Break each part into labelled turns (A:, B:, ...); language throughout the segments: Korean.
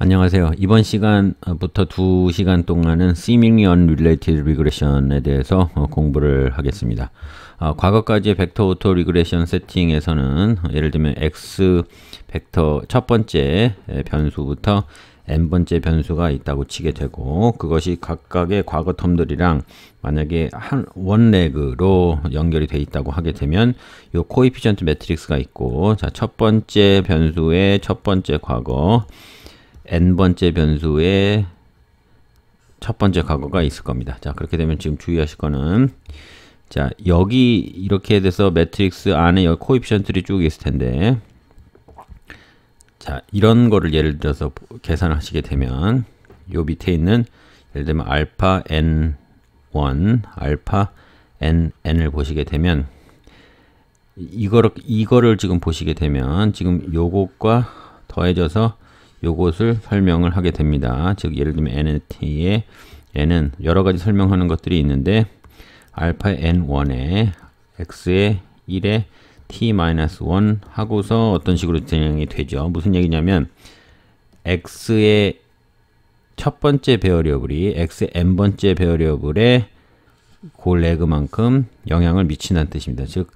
A: 안녕하세요. 이번 시간부터 두시간 동안은 Seemingly Unrelated Regression에 대해서 어, 공부를 하겠습니다. 아, 과거까지의 벡터 오토 리그레션 세팅에서는 예를 들면 x 벡터 첫 번째 변수부터 n번째 변수가 있다고 치게 되고 그것이 각각의 과거 텀들이랑 만약에 한 원렉으로 연결이 되어 있다고 하게 되면 요 코이피션트 매트릭스가 있고 자첫 번째 변수의 첫 번째 과거 n번째 변수에 첫 번째 과거가 있을 겁니다. 자, 그렇게 되면 지금 주의하실 거는 자, 여기 이렇게 돼서 매트릭스 안에 여기 코이피션트들이 쭉 있을 텐데 자, 이런 거를 예를 들어서 계산하시게 되면 요 밑에 있는 예를 들면 알파 n1, 알파 n n을 보시게 되면 이거를 이거를 지금 보시게 되면 지금 요것과 더해져서 요것을 설명을 하게 됩니다. 즉 예를 들면 NNT에 n은 여러 가지 설명하는 것들이 있는데 알파 n1에 x 에 1에 t-1 하고서 어떤 식으로 진행이 되죠. 무슨 얘기냐면 x의 첫 번째 배어리어블이 x의 n번째 배어리어블의그 레그만큼 영향을 미친다는 뜻입니다. 즉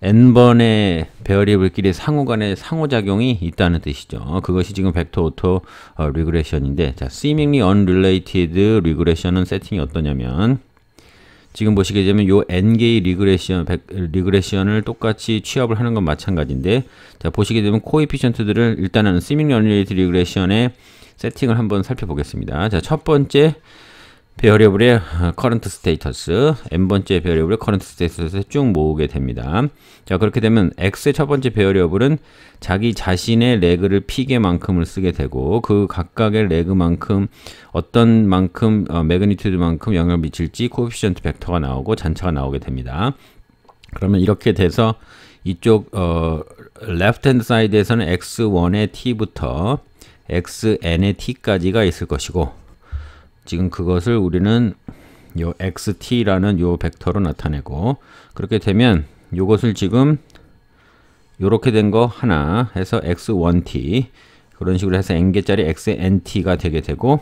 A: n번의 베어리블끼리 상호간의 상호작용이 있다는 뜻이죠. 그것이 지금 벡터 오토 어, 리그레션인데 자, seemingly unrelated 리그레션은 세팅이 어떠냐면 지금 보시게 되면 요 n개의 리그레션, 백, 리그레션을 똑같이 취합을 하는 건 마찬가지인데 자, 보시게 되면 코에피션트들을 일단은 seemingly unrelated 리그레션의 세팅을 한번 살펴보겠습니다. 자, 첫 번째 배어리어블의 커런트 스테이터스 n번째 배어리어블의 커런트 스테이터스에 서쭉 모으게 됩니다. 자 그렇게 되면 x의 첫 번째 베어리 자기 자신의 레그를 피게만큼을 쓰게 되고 그 각각의 레그만큼 어떤 만큼 어, 매그니튜드만큼 영향을 미칠지 코피션트 벡터가 나오고 잔차가 나오게 됩니다. 그러면 이렇게 돼서 이쪽 어, left hand side에서는 x1의 t부터 xn의 t까지가 있을 것이고 지금 그것을 우리는 요 xt라는 요 벡터로 나타내고 그렇게 되면 요것을 지금 요렇게 된 거 하나 해서 x1t 그런 식으로 해서 n개짜리 xnt가 되게 되고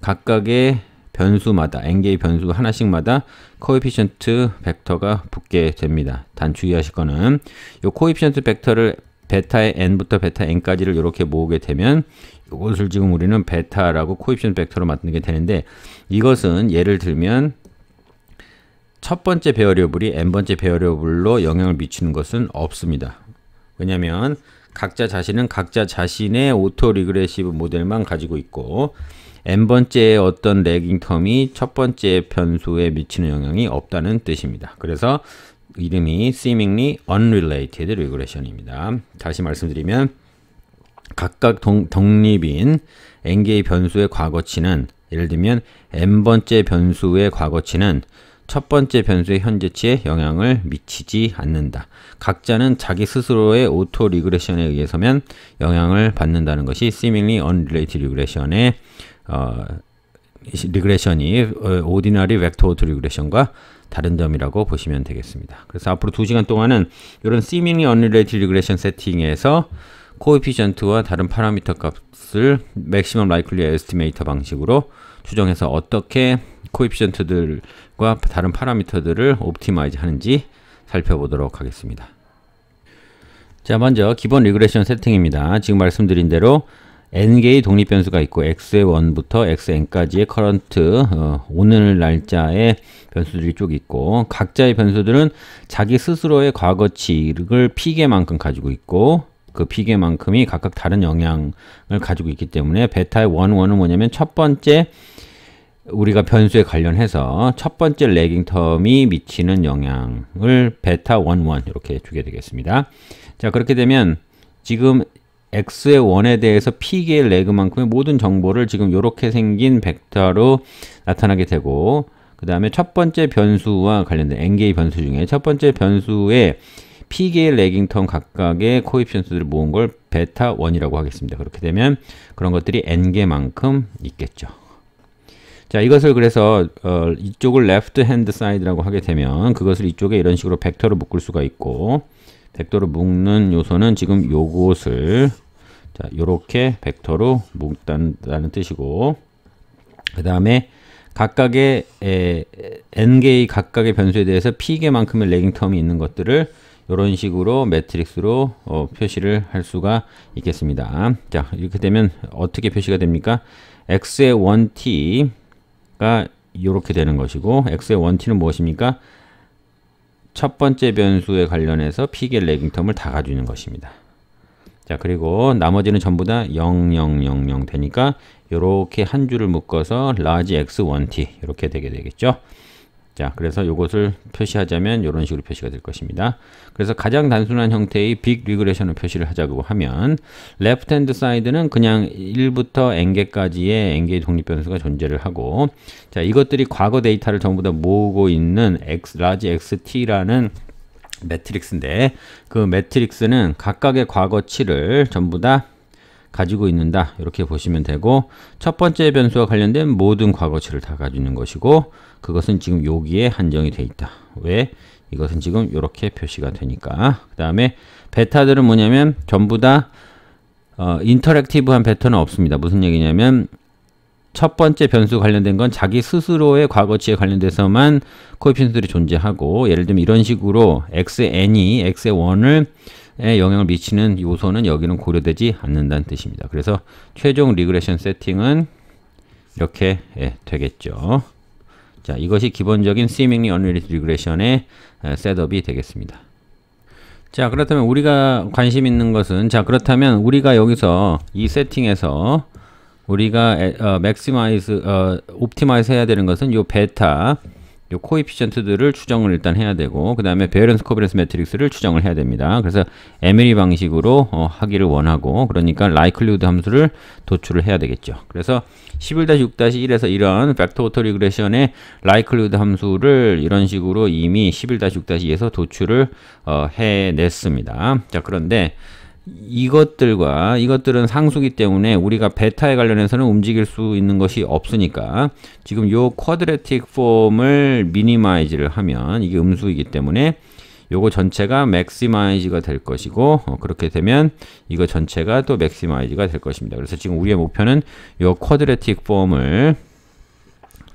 A: 각각의 변수마다 n개의 변수 하나씩마다 코에피션트 벡터가 붙게 됩니다. 단 주의하실 거는 요 코에피션트 벡터를 베타의 n부터 베타 n까지를 이렇게 모으게 되면 이것을 지금 우리는 베타라고 코입션 벡터로 만들게 되는데 이것은 예를 들면 첫 번째 배어리어블이 n번째 배어리어블로 영향을 미치는 것은 없습니다. 왜냐하면 각자 자신은 각자 자신의 오토 리그레시브 모델만 가지고 있고 n번째 어떤 레깅 텀이 첫 번째 변수에 미치는 영향이 없다는 뜻입니다. 그래서 이름이 seemingly unrelated regression입니다. 다시 말씀드리면 각각 동, 독립인 n개의 변수의 과거치는 예를 들면 n번째 변수의 과거치는 첫 번째 변수의 현재치에 영향을 미치지 않는다. 각자는 자기 스스로의 오토 리그레션에 의해서면 영향을 받는다는 것이 seemingly unrelated regression의 어, 리그레션이 어, ordinary vector auto regression과 다른 점이라고 보시면 되겠습니다. 그래서 앞으로 두시간 동안은 이런 seemingly unrelated regression 세팅에서 코에피션트와 다른 파라미터 값을 맥시멈 라이클리 에스티메이터 방식으로 추정해서 어떻게 코에피션트들과 다른 파라미터들을 옵티마이즈 하는지 살펴보도록 하겠습니다. 자 먼저 기본 리그레션 세팅입니다. 지금 말씀드린 대로 n개의 독립변수가 있고 x 1부터 xn까지의 커런트 어, 오늘 날짜의 변수들이 쭉 있고 각자의 변수들은 자기 스스로의 과거치를 p개만큼 가지고 있고 그 비계만큼이 각각 다른 영향을 가지고 있기 때문에 베타의 원원은 뭐냐면 첫 번째 우리가 변수에 관련해서 첫 번째 레깅 텀이 미치는 영향을 베타 원원 이렇게 주게 되겠습니다. 자 그렇게 되면 지금 x의 원에 대해서 피계의 레그만큼의 모든 정보를 지금 이렇게 생긴 벡터로 나타나게 되고 그 다음에 첫 번째 변수와 관련된 n개의 변수 중에 첫 번째 변수의 피계의 레깅턴 각각의 코이피션트들을 모은 걸 베타 1이라고 하겠습니다. 그렇게 되면 그런 것들이 N개만큼 있겠죠. 자 이것을 그래서 어, 이쪽을 레프트 핸드 사이드라고 하게 되면 그것을 이쪽에 이런 식으로 벡터로 묶을 수가 있고 벡터로 묶는 요소는 지금 요것을 자 요렇게 벡터로 묶다는 뜻이고 그 다음에 각각의 에, n개의 각각의 변수에 대해서 p개만큼의 레깅 텀이 있는 것들을 이런 식으로 매트릭스로 어, 표시를 할 수가 있겠습니다. 자 이렇게 되면 어떻게 표시가 됩니까? x의 1t가 이렇게 되는 것이고 x의 1t는 무엇입니까? 첫 번째 변수에 관련해서 피겔 레깅텀을 다 가지는 것입니다. 자 그리고 나머지는 전부 다 0000 되니까 이렇게 한 줄을 묶어서 large x 1t 이렇게 되게 되겠죠. 자, 그래서 이것을 표시하자면 이런 식으로 표시가 될 것입니다. 그래서 가장 단순한 형태의 빅 리그레션을 표시를 하자고 하면 left hand side는 그냥 1부터 n개까지의 n개의 독립 변수가 존재를 하고 자, 이것들이 과거 데이터를 전부 다 모으고 있는 x large xt라는 매트릭스인데 그 매트릭스는 각각의 과거치를 전부 다 가지고 있는다 이렇게 보시면 되고 첫 번째 변수와 관련된 모든 과거치를 다가지는 것이고 그것은 지금 여기에 한정이 돼 있다 왜? 이것은 지금 이렇게 표시가 되니까 그 다음에 베타들은 뭐냐면 전부 다 어, 인터랙티브한 베타는 없습니다 무슨 얘기냐면 첫 번째 변수 관련된 건 자기 스스로의 과거치에 관련돼서만 코에피션들이 존재하고 예를 들면 이런 식으로 xn이 x의 1을 영향을 미치는 요소는 여기는 고려되지 않는다는 뜻입니다. 그래서 최종 리그레션 세팅은 이렇게 예, 되겠죠. 자, 이것이 기본적인 Seemingly u n r e a t Regression의 셋업이 되겠습니다. 자, 그렇다면 우리가 관심 있는 것은 자, 그렇다면 우리가 여기서 이 세팅에서 우리가 에, 어, 맥시마이즈 어, 옵티마이즈 해야 되는 것은 요 베타 요 코이피션트들을 추정을 일단 해야 되고 그 다음에 베어런스 코비런스 매트릭스를 추정을 해야 됩니다. 그래서 에메리 방식으로 어, 하기를 원하고 그러니까 라이클리우드 함수를 도출을 해야 되겠죠. 그래서 11-6-1에서 이런 벡터 오토 리그레션의 라이클리우드 함수를 이런 식으로 이미 11-6-2에서 도출을 어, 해냈습니다. 자 그런데 이것들과 이것들은 상수기 때문에 우리가 베타에 관련해서는 움직일 수 있는 것이 없으니까 지금 요 쿼드레틱 폼을 미니마이즈를 하면 이게 음수이기 때문에 요거 전체가 맥시마이즈가 될 것이고 어, 그렇게 되면 이거 전체가 또 맥시마이즈가 될 것입니다. 그래서 지금 우리의 목표는 요 쿼드레틱 폼을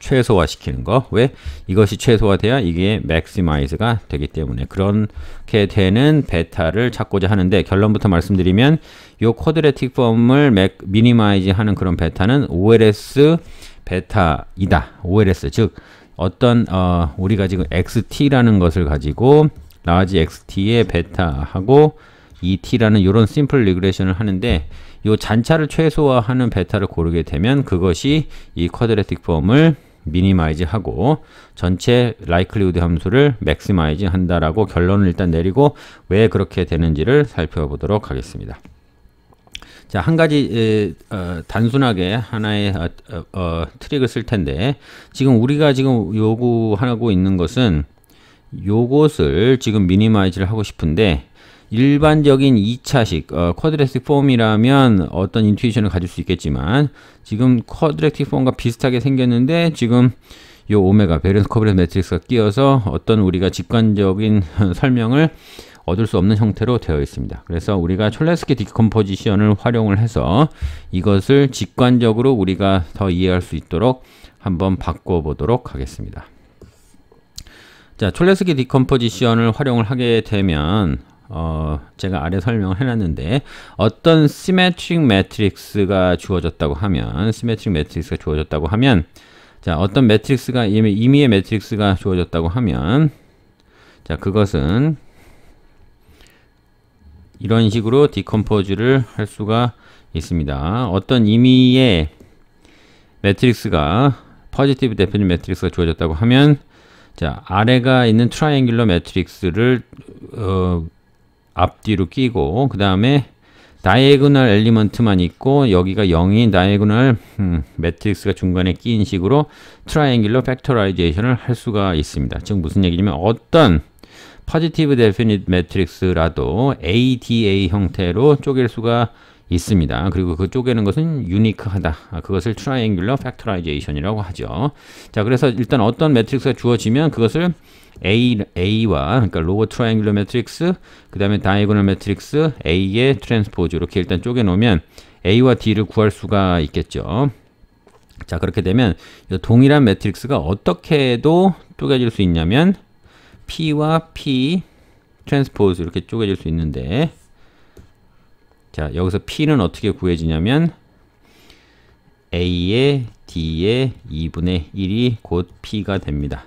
A: 최소화시키는 거. 왜? 이것이 최소화돼야 이게 맥시마이즈가 되기 때문에 그렇게 되는 베타를 찾고자 하는데 결론부터 말씀드리면 요 쿼드레틱 펌을 맥 미니마이즈하는 그런 베타는 OLS 베타이다. OLS 즉 어떤 어, 우리가 지금 XT라는 것을 가지고 라지 XT의 베타하고 ET라는 요런 심플 리그레이션을 하는데 요 잔차를 최소화하는 베타를 고르게 되면 그것이 이 쿼드레틱 펌을 미니마이즈 하고 전체 라이클리우드 함수를 맥시마이즈 한다라고 결론을 일단 내리고 왜 그렇게 되는지를 살펴보도록 하겠습니다. 자, 한 가지 어, 단순하게 하나의 어, 어, 어, 트릭을 쓸 텐데 지금 우리가 지금 요구하고 있는 것은 요것을 지금 미니마이즈를 하고 싶은데 일반적인 2차식 어, 쿼드레틱 폼이라면 어떤 인투이션을 가질 수 있겠지만 지금 쿼드레틱 폼과 비슷하게 생겼는데 지금 요 오메가 베리언스 커브레 매트릭스가 끼어서 어떤 우리가 직관적인 설명을 얻을 수 없는 형태로 되어 있습니다. 그래서 우리가 촐레스키 디컴포지션을 활용을 해서 이것을 직관적으로 우리가 더 이해할 수 있도록 한번 바꿔보도록 하겠습니다. 자, 촐레스키 디컴포지션을 활용을 하게 되면 어, 제가 아래 설명을 해놨는데 어떤 시메트릭 매트릭스가 주어졌다고 하면 시메트릭 매트릭스가 주어졌다고 하면 자 어떤 매트릭스가 이미의 매트릭스가 주어졌다고 하면 자 그것은 이런 식으로 디컴포즈를 할 수가 있습니다. 어떤 임의의 매트릭스가 퍼지티브 대표적 매트릭스가 주어졌다고 하면 자 아래가 있는 트라이앵귤러 매트릭스를 어, 앞뒤로 끼고 그 다음에 다이애그널 엘리먼트만 있고 여기가 0이 다이애그널 음, 매트릭스가 중간에 끼인 식으로 트라이앵글러 팩터라이제이션을 할 수가 있습니다. 즉 무슨 얘기냐면 어떤 퍼지티브 데피닛 매트릭스라도 ADA 형태로 쪼갤 수가 있습니다. 그리고 그 쪼개는 것은 유니크하다. 아, 그것을 트라이앵귤러 팩토라이제이션이라고 하죠. 자, 그래서 일단 어떤 매트릭스가 주어지면 그것을 A, A와 그러니까 로워 트라이앵귤러 매트릭스, 그다음에 다이고널 매트릭스 A의 트랜스포즈 이렇게 일단 쪼개 놓으면 A와 D를 구할 수가 있겠죠. 자, 그렇게 되면 동일한 매트릭스가 어떻게도 쪼개질 수 있냐면 P와 P 트랜스포즈 이렇게 쪼개질 수 있는데 자, 여기서 P는 어떻게 구해지냐면 A의 D의 2분의 1이 곧 P가 됩니다.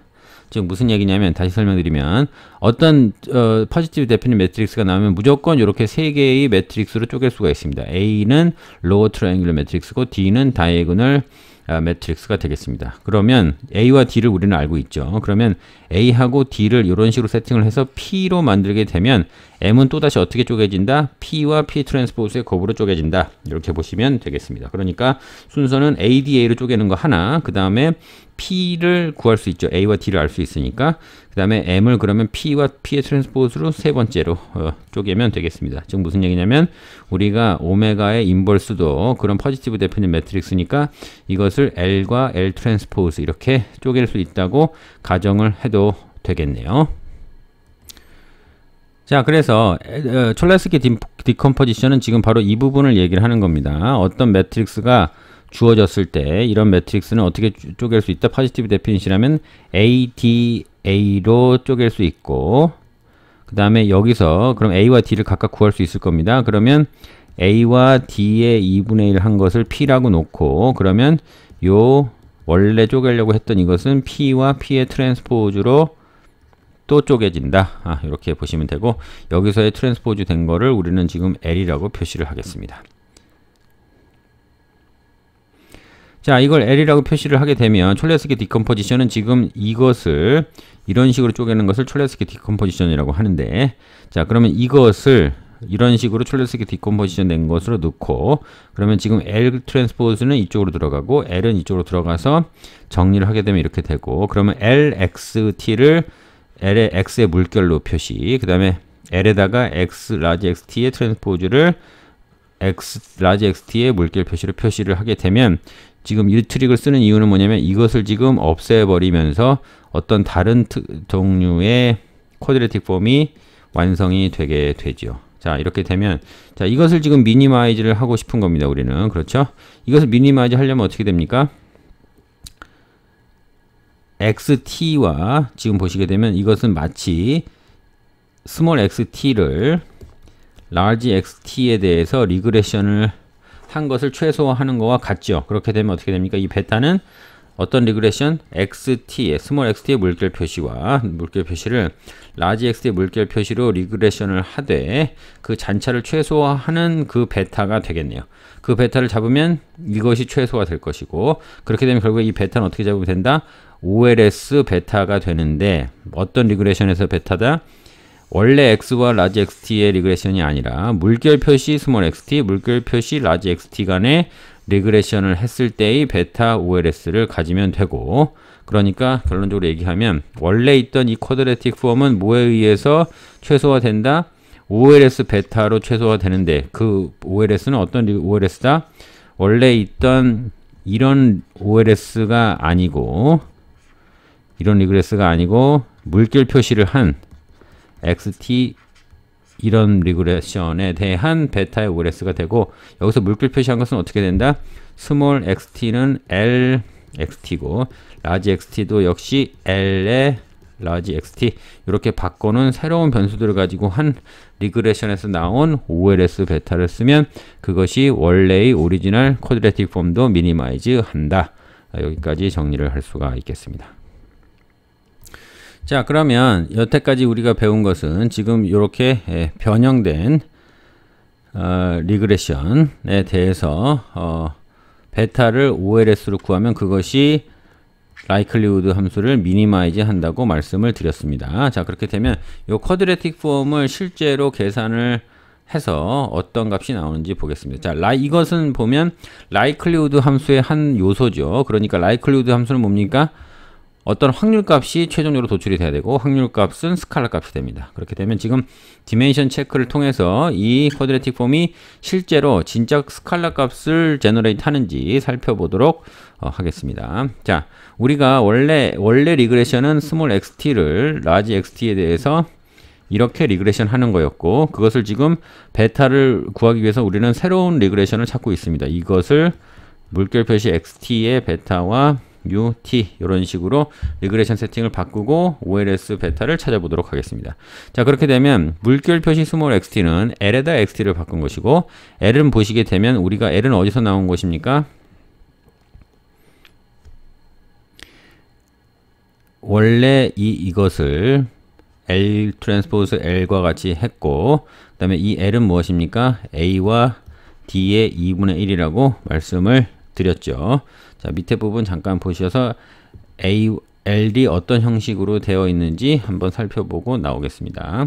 A: 지금 무슨 얘기냐면 다시 설명드리면 어떤 어, 퍼지티브 데피니 매트릭스가 나오면 무조건 이렇게 세 개의 매트릭스로 쪼갤 수가 있습니다. A는 로어 트라이앵글 매트릭스고 D는 다이애그널 아, 매트릭스가 되겠습니다. 그러면 A와 D를 우리는 알고 있죠. 그러면 A하고 D를 이런 식으로 세팅을 해서 P로 만들게 되면 M은 또다시 어떻게 쪼개진다? P와 P 트랜스포스의 거부로 쪼개진다. 이렇게 보시면 되겠습니다. 그러니까 순서는 ADA로 쪼개는 거 하나, 그 다음에 P를 구할 수 있죠. A와 D를 알 수 있으니까. 그 다음에 M을 그러면 P와 P의 트랜스포스로 세 번째로 어, 쪼개면 되겠습니다. 지금 무슨 얘기냐면 우리가 오메가의 인벌스도 그런 퍼지티브 대표님 매트릭스니까 이것을 L과 L 트랜스포스 이렇게 쪼갤 수 있다고 가정을 해도 되겠네요. 자 그래서 촐레스키 디컴포지션은 지금 바로 이 부분을 얘기를 하는 겁니다. 어떤 매트릭스가 주어졌을 때 이런 매트릭스는 어떻게 쪼갤 수 있다? 파지티브 데피니시라면 A, D, A로 쪼갤 수 있고 그 다음에 여기서 그럼 A와 D를 각각 구할 수 있을 겁니다. 그러면 A와 D의 2분의 1한 것을 P라고 놓고 그러면 요 원래 쪼개려고 했던 이것은 P와 P의 트랜스포즈로 또 쪼개진다 아, 이렇게 보시면 되고 여기서의 트랜스포즈 된 거를 우리는 지금 L이라고 표시를 하겠습니다 자 이걸 L이라고 표시를 하게 되면 촐레스키 디컴포지션은 지금 이것을 이런 식으로 쪼개는 것을 촐레스키 디컴포지션이라고 하는데 자 그러면 이것을 이런 식으로 촐레스키 디컴포지션 된 것으로 넣고 그러면 지금 L 트랜스포즈는 이쪽으로 들어가고 L은 이쪽으로 들어가서 정리를 하게 되면 이렇게 되고 그러면 LXT를 L의 X의 물결로 표시 그 다음에 L에다가 X 라지 XT의 트랜스포즈를 X 라지 XT의 물결 표시로 표시를 하게 되면 지금 이 트릭을 쓰는 이유는 뭐냐면 이것을 지금 없애버리면서 어떤 다른 트, 종류의 쿼드레틱 폼이 완성이 되게 되죠. 자 이렇게 되면 자 이것을 지금 미니마이즈를 하고 싶은 겁니다 우리는 그렇죠 이것을 미니마이즈 하려면 어떻게 됩니까 XT와 지금 보시게 되면 이것은 마치 스몰 XT를 large XT에 대해서 리그레션을 한 것을 최소화하는 것과 같죠. 그렇게 되면 어떻게 됩니까? 이 베타는 어떤 리그레션? XT, 스몰 XT의 물결 표시와 물결 표시를 라지 XT의 물결 표시로 리그레션을 하되 그 잔차를 최소화하는 그 베타가 되겠네요. 그 베타를 잡으면 이것이 최소화될 것이고 그렇게 되면 결국이 베타는 어떻게 잡으면 된다? OLS 베타가 되는데 어떤 리그레션에서 베타다? 원래 x와 라지 xt의 리그레션이 아니라 물결 표시 스몰 xt, 물결 표시 라지 xt 간의 리그레션을 했을 때의 베타 OLS를 가지면 되고 그러니까 결론적으로 얘기하면 원래 있던 이 쿼드레틱 폼은 뭐에 의해서 최소화된다? OLS 베타로 최소화되는데 그 OLS는 어떤 OLS다? 원래 있던 이런 OLS가 아니고 이런 리그레스가 아니고 물결 표시를 한 xt 이런 리그레션에 대한 베타의 오레스가 되고 여기서 물결 표시한 것은 어떻게 된다? 스몰 xt는 l xt고 라지 xt도 역시 l의 라지 xt 이렇게 바꿔놓은 새로운 변수들을 가지고 한 리그레션에서 나온 OLS 베타를 쓰면 그것이 원래의 오리지널 코드레틱 폼도 미니마이즈 한다. 여기까지 정리를 할 수가 있겠습니다. 자 그러면 여태까지 우리가 배운 것은 지금 이렇게 예, 변형된 어, 리그레션에 대해서 어, 베타를 OLS로 구하면 그것이 라이클리우드 함수를 미니마이즈 한다고 말씀을 드렸습니다. 자 그렇게 되면 이 쿼드레틱 폼을 실제로 계산을 해서 어떤 값이 나오는지 보겠습니다. 자, 라이, 이것은 보면 라이클리우드 함수의 한 요소죠. 그러니까 라이클리우드 함수는 뭡니까? 어떤 확률값이 최종적으로 도출이 돼야 되고 확률값은 스칼라 값이 됩니다. 그렇게 되면 지금 디멘션 체크를 통해서 이 쿼드레틱 폼이 실제로 진짜 스칼라 값을 제너레이트 하는지 살펴보도록 어, 하겠습니다. 자, 우리가 원래 원래 리그레션은 스몰 xt를 라지 xt에 대해서 이렇게 리그레션 하는 거였고 그것을 지금 베타를 구하기 위해서 우리는 새로운 리그레션을 찾고 있습니다. 이것을 물결 표시 xt의 베타와 ut 이런 식으로 리그레션 세팅을 바꾸고 OLS 베타를 찾아보도록 하겠습니다. 자 그렇게 되면 물결 표시 스몰 xt는 l에다 xt를 바꾼 것이고 l은 보시게 되면 우리가 l은 어디서 나온 것입니까? 원래 이 이것을 L 트랜스포즈 L과 같이 했고 그 다음에 이 L은 무엇입니까? A와 D의 2분의 1이라고 말씀을 드렸죠. 자, 밑에 부분 잠깐 보셔서 A, L이 어떤 형식으로 되어 있는지 한번 살펴보고 나오겠습니다.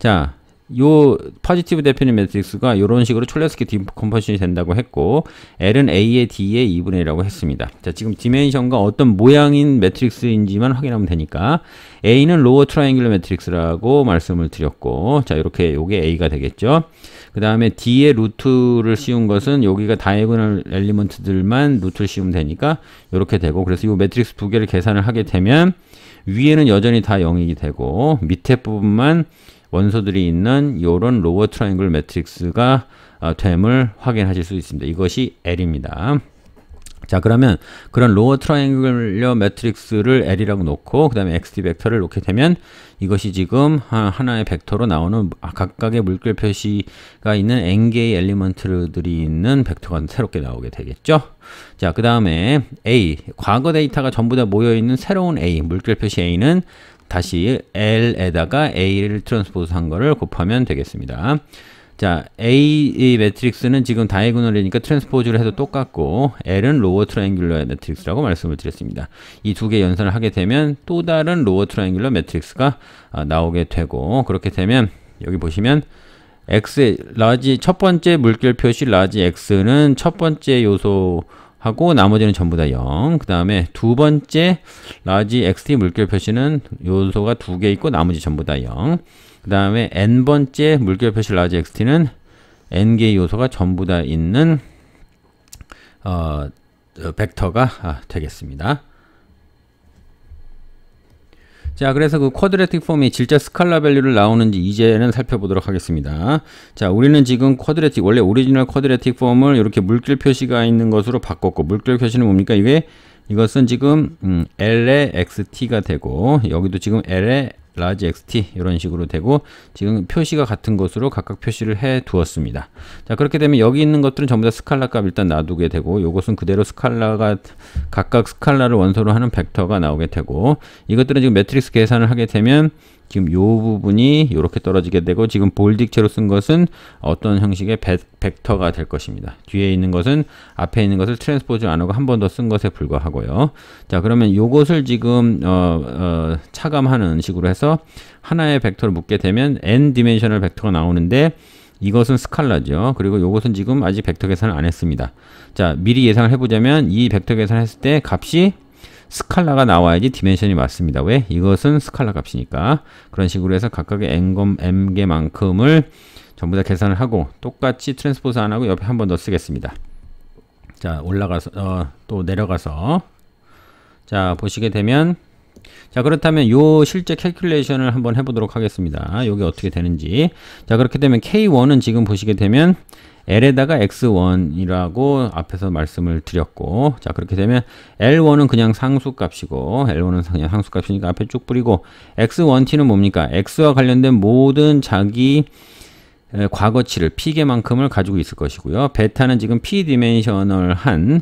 A: 자, 요포지티브 대표님 매트릭스가 이런 식으로 촐레스키 디컴퍼션이 된다고 했고 L은 A의 D의 2분의 1이라고 했습니다. 자 지금 디멘션과 어떤 모양인 매트릭스인지만 확인하면 되니까 A는 로어 트라이앵글러 매트릭스라고 말씀을 드렸고 자 이렇게 요게 A가 되겠죠. 그 다음에 D의 루트를 씌운 것은 여기가 다이애고널 엘리먼트들만 루트를 씌우면 되니까 이렇게 되고 그래서 요 매트릭스 두 개를 계산을 하게 되면 위에는 여전히 다 0이 되고 밑에 부분만 원소들이 있는 이런 로어 트라이앵글 매트릭스가 아, 됨을 확인하실 수 있습니다. 이것이 L입니다. 자 그러면 그런 로어 트라이앵글러 매트릭스를 L이라고 놓고 그 다음에 XD 벡터를 놓게 되면 이것이 지금 하나의 벡터로 나오는 아, 각각의 물결 표시가 있는 N개의 엘리먼트들이 있는 벡터가 새롭게 나오게 되겠죠 자그 다음에 A 과거 데이터가 전부 다 모여있는 새로운 A 물결 표시 A는 다시 L에다가 A를 트랜스포즈 한 거를 곱하면 되겠습니다. 자, A 매트릭스는 지금 다이고널이니까 트랜스포즈를 해도 똑같고 L은 로어 트라이앵귤러 매트릭스라고 말씀을 드렸습니다. 이 두 개 연산을 하게 되면 또 다른 로어 트라이앵귤러 매트릭스가 아, 나오게 되고 그렇게 되면 여기 보시면 X 라지 첫 번째 물결 표시 라지 X는 첫 번째 요소 하고 나머지는 전부 다 0. 그 다음에 두 번째 라지 xt 물결 표시는 요소가 두 개 있고 나머지 전부 다 0. 그 다음에 n번째 물결 표시 라지 xt는 n개의 요소가 전부 다 있는 어, 어 벡터가 아, 되겠습니다. 자, 그래서 그 쿼드레틱 폼이 질적 스칼라 밸류를 나오는지 이제는 살펴보도록 하겠습니다. 자, 우리는 지금 쿼드레틱 원래 오리지널 쿼드레틱 폼을 이렇게 물결 표시가 있는 것으로 바꿨고 물결 표시는 뭡니까? 이게 이것은 지금 음, LAXT가 되고 여기도 지금 LA 라지 xt 이런 식으로 되고 지금 표시가 같은 것으로 각각 표시를 해 두었습니다. 자 그렇게 되면 여기 있는 것들은 전부 다 스칼라 값 일단 놔두게 되고 요것은 그대로 스칼라가 각각 스칼라를 원소로 하는 벡터가 나오게 되고 이것들은 지금 매트릭스 계산을 하게 되면 지금 요 부분이 이렇게 떨어지게 되고 지금 볼딕체로 쓴 것은 어떤 형식의 벡, 벡터가 될 것입니다. 뒤에 있는 것은 앞에 있는 것을 트랜스포즈 안 하고 한 번 더 쓴 것에 불과하고요. 자 그러면 요것을 지금 어, 어, 차감하는 식으로 해서 하나의 벡터를 묶게 되면 n 디멘셔널 벡터가 나오는데 이것은 스칼라죠. 그리고 요것은 지금 아직 벡터 계산을 안 했습니다. 자 미리 예상을 해보자면 이 벡터 계산했을 을때 값이 스칼라가 나와야지 디멘션이 맞습니다. 왜? 이것은 스칼라 값이니까. 그런 식으로 해서 각각의 n검 m개만큼을 전부 다 계산을 하고 똑같이 트랜스포스안 하고 옆에 한 번 더 쓰겠습니다. 자, 올라가서 어, 또 내려가서 자, 보시게 되면 자 그렇다면 요 실제 캘큘레이션을 한번 해보도록 하겠습니다. 요게 어떻게 되는지 자 그렇게 되면 K1은 지금 보시게 되면 L에다가 X1이라고 앞에서 말씀을 드렸고 자 그렇게 되면 L1은 그냥 상수값이고 L1은 그냥 상수값이니까 앞에 쭉 뿌리고 X1t는 뭡니까? X와 관련된 모든 자기 과거치를 p 계만큼을 가지고 있을 것이고요. 베타는 지금 P-디멘셔널한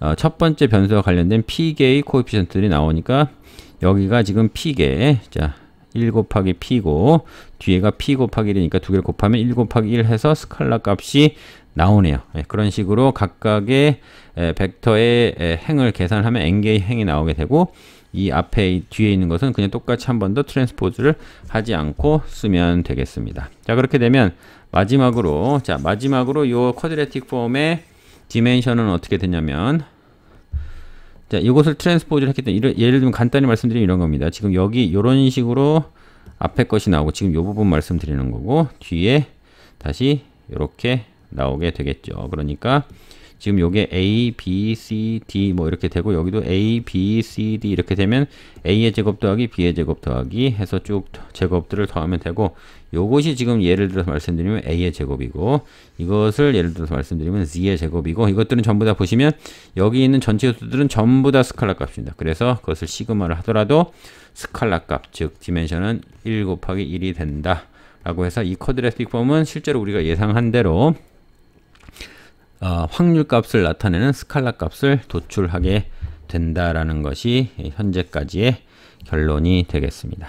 A: 어, 첫 번째 변수와 관련된 p 계의 코에피션트들이 나오니까 여기가 지금 p 계 자1 곱하기 P고 뒤에가 p 곱하기 1이니까 두 개를 곱하면 1 곱하기 1 해서 스칼라 값이 나오네요. 예, 그런 식으로 각각의 에, 예, 벡터의 에, 예, 행을 계산을 하면 n개의 행이 나오게 되고 이 앞에 이 뒤에 있는 것은 그냥 똑같이 한 번 더 트랜스포즈를 하지 않고 쓰면 되겠습니다. 자 그렇게 되면 마지막으로 자 마지막으로 요 쿼드레틱 폼의 디멘션은 어떻게 되냐면 자 이것을 트랜스포즈를 했기 때문에 예를 들면 간단히 말씀드리면 이런 겁니다. 지금 여기 이런 식으로 앞에 것이 나오고 지금 이 부분 말씀드리는 거고 뒤에 다시 이렇게 나오게 되겠죠. 그러니까 지금 요게 A, B, C, D 뭐 이렇게 되고 여기도 A, B, C, D 이렇게 되면 A의 제곱 더하기 B의 제곱 더하기 해서 쭉 제곱들을 더하면 되고 요것이 지금 예를 들어서 말씀드리면 A의 제곱이고 이것을 예를 들어서 말씀드리면 Z의 제곱이고 이것들은 전부 다 보시면 여기 있는 전체 요소들은 전부 다 스칼라 값입니다. 그래서 그것을 시그마를 하더라도 스칼라 값, 즉 디멘션은 1 곱하기 1이 된다. 라고 해서 이 쿼드레틱 폼은 실제로 우리가 예상한 대로 어, 확률 값을 나타내는 스칼라 값을 도출하게 된다라는 것이 현재까지의 결론이 되겠습니다.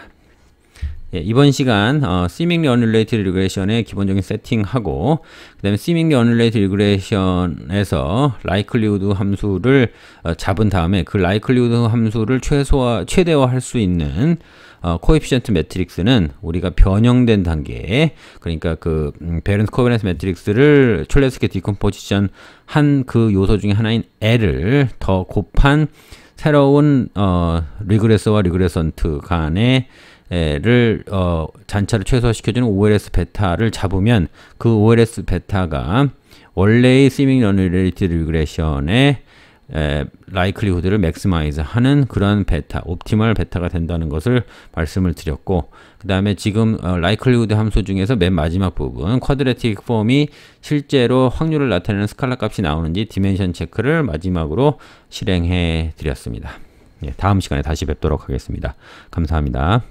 A: 예, 이번 시간 어, Seemingly Unrelated Regression의 기본적인 세팅하고 그 다음에 Seemingly Unrelated Regression에서 Likelihood 함수를 어, 잡은 다음에 그 Likelihood 함수를 최소화, 최대화할 수 있는 어, 코에피션트 매트릭스는 우리가 변형된 단계에 그러니까 그 음, 베런스 코베런스 매트릭스를 촐레스케 디컴포지션 한 그 요소 중에 하나인 L을 더 곱한 새로운 어, 리그레서와 리그레선트 간의 를 어, 잔차를 최소화시켜주는 OLS 베타를 잡으면 그 OLS 베타가 원래의 시밍 러널리티 리그레션의 라이클리후드를 맥스마이즈 하는 그런 베타, 옵티멀 베타가 된다는 것을 말씀을 드렸고 그 다음에 지금 어, 라이클리후드 함수 중에서 맨 마지막 부분 쿼드레틱 폼이 실제로 확률을 나타내는 스칼라 값이 나오는지 디멘션 체크를 마지막으로 실행해 드렸습니다. 예, 다음 시간에 다시 뵙도록 하겠습니다. 감사합니다.